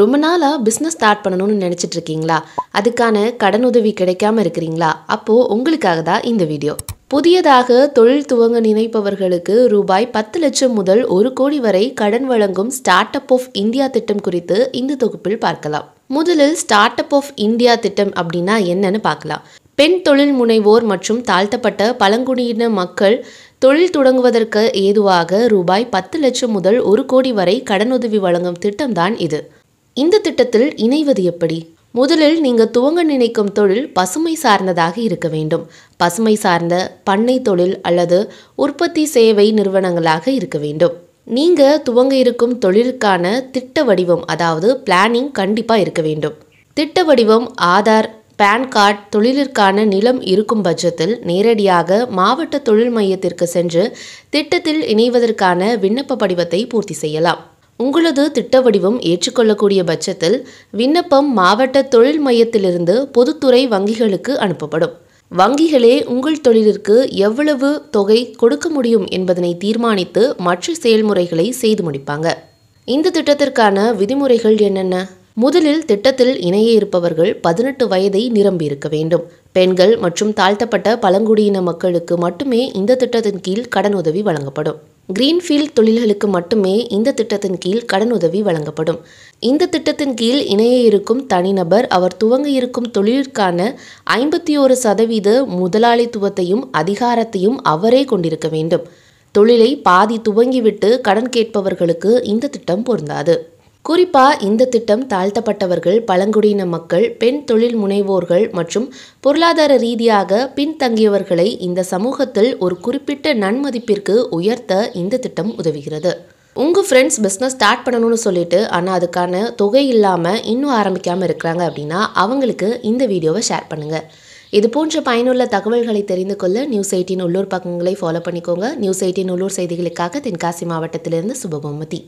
ரொம்ப நாளாக business start பண்ணணும்னு நினச்சிட்டு இருக்கீங்களா அதுக்கான கடன் உதவி கிடைக்காம இருக்கிறீங்களா அப்போது உங்களுக்காக தான் இந்த வீடியோ புதியதாக தொழில் துவங்க நினைப்பவர்களுக்கு ரூபாய் பத்து லட்சம் முதல் ஒரு கோடி வரை கடன் வழங்கும் ஸ்டார்ட் அப் ஆஃப் இந்தியா திட்டம் குறித்து இந்த தொகுப்பில் பார்க்கலாம் முதலில் ஸ்டார்ட் அப் ஆஃப் இந்தியா திட்டம் அப்படின்னா என்னன்னு பார்க்கலாம் பெண் தொழில் முனைவோர் மற்றும் தாழ்த்தப்பட்ட பழங்குடியின மக்கள் தொழில் தொடங்குவதற்கு ஏதுவாக ரூபாய் பத்து லட்சம் முதல் ஒரு கோடி வரை கடனுதவி வழங்கும் திட்டம்தான் இது இந்த திட்டத்தில் இணைவது எப்படி முதலில் நீங்கள் துவங்க நினைக்கும் தொழில் பசுமை சார்ந்ததாக இருக்க வேண்டும் பசுமை சார்ந்த பண்ணை தொழில் அல்லது உற்பத்தி சேவை நிறுவனங்களாக இருக்க வேண்டும் நீங்கள் துவங்க இருக்கும் தொழிலுக்கான திட்ட வடிவம் அதாவது பிளானிங் கண்டிப்பாக இருக்க வேண்டும் திட்ட வடிவம் ஆதார் பேன் கார்டு தொழிலிற்கான நிலம் இருக்கும் பட்சத்தில் நேரடியாக மாவட்ட தொழில் மையத்திற்கு சென்று திட்டத்தில் இணைவதற்கான விண்ணப்ப படிவத்தை பூர்த்தி செய்யலாம் உங்களது திட்ட வடிவம் ஏற்றுக்கொள்ளக்கூடிய பட்சத்தில் விண்ணப்பம் மாவட்ட தொழில் மையத்திலிருந்து பொதுத்துறை வங்கிகளுக்கு அனுப்பப்படும் வங்கிகளே உங்கள் தொழிலிற்கு எவ்வளவு தொகை கொடுக்க முடியும் என்பதனை தீர்மானித்து மற்ற செயல்முறைகளை செய்து முடிப்பாங்க இந்த திட்டத்திற்கான விதிமுறைகள் என்னென்ன முதலில் திட்டத்தில் இணைய இருப்பவர்கள் பதினெட்டு வயதை நிரம்பியிருக்க வேண்டும் பெண்கள் மற்றும் தாழ்த்தப்பட்ட பழங்குடியின மக்களுக்கு மட்டுமே இந்த திட்டத்தின் கீழ் கடனுதவி வழங்கப்படும் கிரீன்ஃபீல்ட் தொழில்களுக்கு மட்டுமே இந்த திட்டத்தின் கீழ் கடனுதவி வழங்கப்படும் இந்த திட்டத்தின் கீழ் இணைய இருக்கும் தனிநபர் அவர் துவங்க இருக்கும் தொழிலுக்கான ஐம்பத்தி ஓரு சதவீத முதலாளித்துவத்தையும் அதிகாரத்தையும் அவரே கொண்டிருக்க வேண்டும் தொழிலை பாதி துவங்கிவிட்டு கடன் கேட்பவர்களுக்கு இந்த திட்டம் பொருந்தாது குறிப்பாக இந்த திட்டம் தாழ்த்தப்பட்டவர்கள் பழங்குடியின மக்கள் பெண் தொழில் முனைவோர்கள் மற்றும் பொருளாதார ரீதியாக பின்தங்கியவர்களை இந்த சமூகத்தில் ஒரு குறிப்பிட்ட நன்மதிப்பிற்கு உயர்த்த இந்த திட்டம் உதவுகிறது உங்கள் ஃப்ரெண்ட்ஸ் பிஸ்னஸ் ஸ்டார்ட் பண்ணணும்னு சொல்லிட்டு ஆனால் அதுக்கான தொகை இல்லாமல் இன்னும் ஆரம்பிக்காமல் இருக்கிறாங்க அப்படின்னா அவங்களுக்கு இந்த வீடியோவை ஷேர் பண்ணுங்கள் இது போன்ற பயனுள்ள தகவல்களை தெரிந்து கொள்ள நியூஸ் எயிட்டின் உள்ளூர் பக்கங்களை ஃபாலோ பண்ணிக்கோங்க நியூஸ் எயிட்டின் உள்ளூர் செய்திகளுக்காக தென்காசி மாவட்டத்திலிருந்து சுபகோமதி